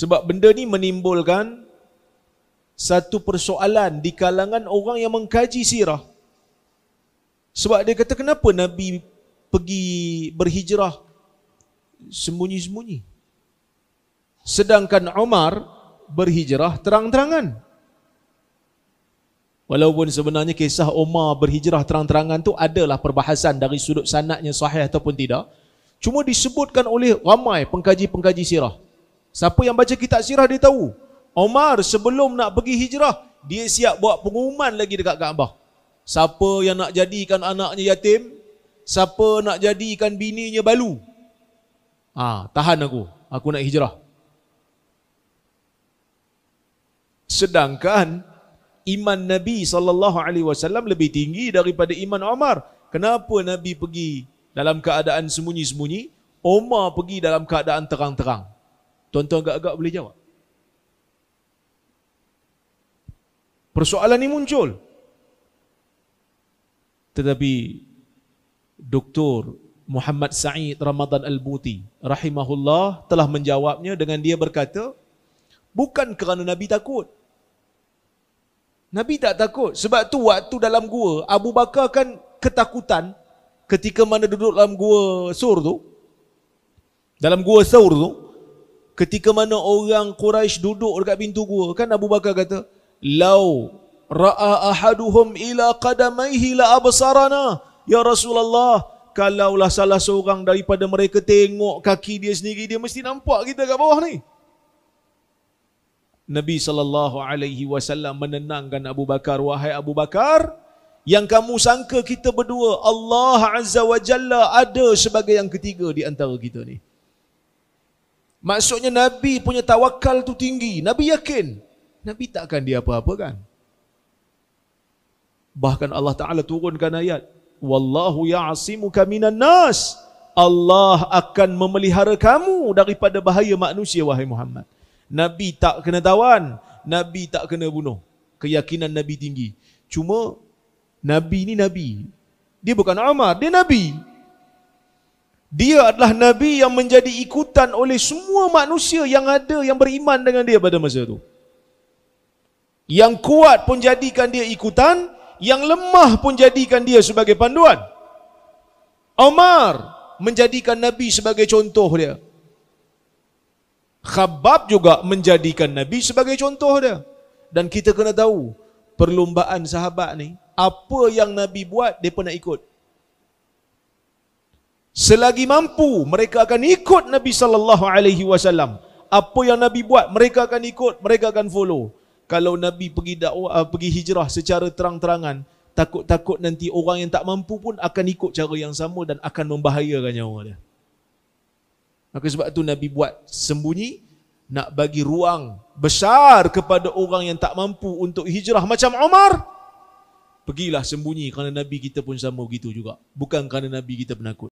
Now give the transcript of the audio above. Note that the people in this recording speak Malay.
Sebab benda ni menimbulkan satu persoalan di kalangan orang yang mengkaji sirah. Sebab dia kata kenapa Nabi pergi berhijrah sembunyi-sembunyi. Sedangkan Umar berhijrah terang-terangan. Walaupun sebenarnya kisah Umar berhijrah terang-terangan tu adalah perbahasan dari sudut sanatnya sahih ataupun tidak. Cuma disebutkan oleh ramai pengkaji-pengkaji sirah. Siapa yang baca kitab sirah dia tahu. Omar sebelum nak pergi hijrah, dia siap buat pengumuman lagi dekat Kaabah. Siapa yang nak jadikan anaknya yatim, siapa nak jadikan bininya balu. Ha, tahan aku, aku nak hijrah. Sedangkan iman Nabi saw lebih tinggi daripada iman Omar. Kenapa Nabi pergi dalam keadaan sembunyi-sembunyi, Omar pergi dalam keadaan terang-terang? Tuan-tuan agak-agak boleh jawab. Persoalan ini muncul. Tetapi Dr. Muhammad Said Ramadan Al-Buti rahimahullah telah menjawabnya dengan dia berkata, bukan kerana Nabi takut. Nabi tak takut. Sebab tu waktu dalam gua, Abu Bakar kan ketakutan ketika mana duduk dalam gua sur tu. Dalam gua sur tu ketika mana orang Quraisy duduk dekat pintu gua kan Abu Bakar kata lau ra'a ahaduhum ila qadamaihi la absarana ya Rasulullah kalaulah salah seorang daripada mereka tengok kaki dia sendiri dia mesti nampak kita kat bawah ni Nabi sallallahu alaihi wasallam menenangkan Abu Bakar wahai Abu Bakar yang kamu sangka kita berdua Allah azza wa jalla ada sebagai yang ketiga di antara kita ni. Maksudnya Nabi punya tawakal tu tinggi. Nabi yakin. Nabi takkan dia apa apa kan? Bahkan Allah Ta'ala turunkan ayat. Wallahu Yaasimu Kaminan nas. Allah akan memelihara kamu daripada bahaya manusia, wahai Muhammad. Nabi tak kena tawan. Nabi tak kena bunuh. Keyakinan Nabi tinggi. Cuma, Nabi ni Nabi. Dia bukan Umar, dia Nabi dia adalah nabi yang menjadi ikutan oleh semua manusia yang ada yang beriman dengan dia pada masa itu yang kuat pun jadikan dia ikutan yang lemah pun jadikan dia sebagai panduan Omar menjadikan nabi sebagai contoh dia Khabab juga menjadikan nabi sebagai contoh dia dan kita kena tahu perlombaan sahabat ni apa yang nabi buat dia pernah ikut selagi mampu mereka akan ikut Nabi sallallahu alaihi wasallam apa yang Nabi buat mereka akan ikut mereka akan follow kalau Nabi pergi dakwah ah, pergi hijrah secara terang-terangan takut-takut nanti orang yang tak mampu pun akan ikut cara yang sama dan akan membahayakan nyawa dia maka sebab tu Nabi buat sembunyi nak bagi ruang besar kepada orang yang tak mampu untuk hijrah macam Umar pergilah sembunyi kerana Nabi kita pun sama begitu juga bukan kerana Nabi kita penakut